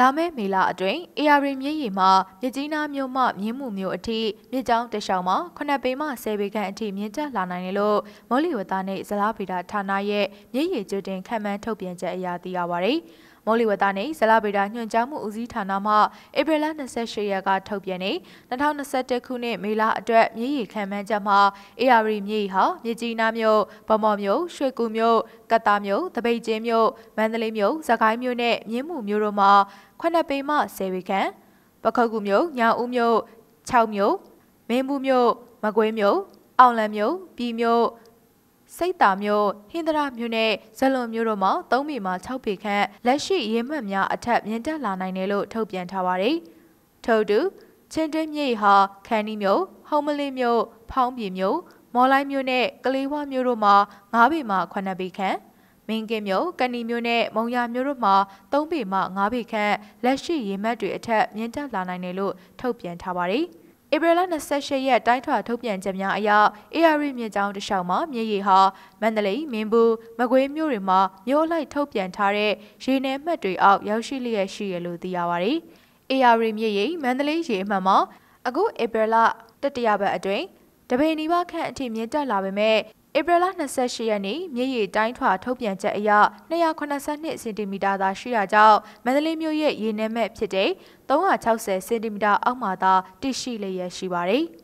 လာမယ့်မေလအတွင်း AR မြေကြီးမှာမြကြီးနားမြို့မှမြင်းမှုမြို့အထိမြစ်ကြောင်းတစ်လျှောက်မှာ9ပေမှ10ပေခန့်အထိမြင့်တက်လာနိုင်တယ်လို့မော်လီဝသနဲ့ဇလားဗီဒာဌာနရဲ့မြေကြီးကျွတင်ခန့်မှန်းထုတ်ပြန်ချက်အရသိရပါဗျ။မော်လီဝတ္တနှင့်ဇလဗေဒညွှန်ကြားမှုဦးစီးဌာနမှဧပြီလ28ရက်ကထုတ်ပြန်တဲ့2021ခုနှစ်မေလအတွက်မြေကြီးခံမှန်းချက်မှာ AR မြေကြီးဟာမြေကြီးနားမြို့ဗမော်မြို့ရွှေကူမြို့ကတားမြို့တပိတ်ကျင်းမြို့မန္တလေးမြို့စကိုင်းမြို့နဲ့မြင်းမူမြို့တို့မှာခွနပေမ10ဝေခန့်ပခုတ်ကူမြို့ညောင်ဦးမြို့6မြို့မင်းဘူးမြို့မကွေးမြို့အောင်လံမြို့ပြည်မြို့စိတ်တာမြို့ဟင်္ဒရာမြို့နဲ့ဇလွန်မြို့တို့မှာသုံးပေမှာ6ပေခန့်လက်ရှိရေမှတ်များအထက်မြင့်တက်လာနိုင်တယ်လို့ထုတ်ပြန်ထားပါတယ်။ထို့တူချင်းတွင်းမြိတ်ဟာခန်းနီမြို့၊ဟုံမလင်းမြို့၊ဖောင်းပြေမြို့၊မော်လိုက်မြို့နဲ့ကလေးဝမြို့တို့မှာ9ပေမှ9ပေခန့်မင်းကင်းမြို့ကဏီမြို့နဲ့မုံရမြို့တို့မှာ3ပေမှ5ပေခန့်လက်ရှိရေမှတ်တွေအထက်မြင့်တက်လာနိုင်တယ်လို့ထုတ်ပြန်ထားပါတယ်။ဧပြီလ28ရက်တိုင်းထွာထုတ်ပြန်ချက်များအရ AR မြေကြောင်းတလျှောက်မှာမြေရေဟာမန္တလေးမင်းဘူးမကွေးမြို့တွေမှာမြို့လိုက်ထုတ်ပြန်ထားတဲ့ရေနယ်မှတ်တွေအောက်ရောက်ရှိလျက်ရှိရလို့သိရပါတယ်။ AR မြေရေမန္တလေးရေအမှတ်မှာအခုဧပြီလတတိယပတ်အတွင်းတပင်နီဘခန့်အထိမြင့်တက်လာပေမဲ့ဧပြီလ28ရက်နေ့မြေရီတိုင်းထွာထုတ်ပြန်ချက်အရ282စင်တီမီတာသာရှိတာကြောင့်မန္တလေးမြို့ရဲ့ရေနံမဲ့ဖြစ်တဲ့360စင်တီမီတာအောက်မှာသာတည်ရှိလျက်ရှိပါတယ်။